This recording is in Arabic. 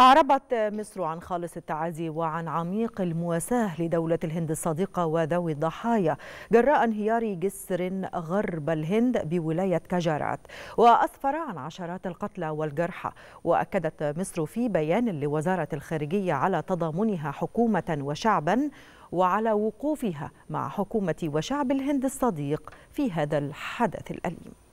أعربت مصر عن خالص التعازي وعن عميق المواساة لدولة الهند الصديقة وذوي الضحايا جراء انهيار جسر غرب الهند بولاية كجارات وأسفر عن عشرات القتلى والجرحى وأكدت مصر في بيان لوزارة الخارجية على تضامنها حكومة وشعبا وعلى وقوفها مع حكومة وشعب الهند الصديق في هذا الحدث الأليم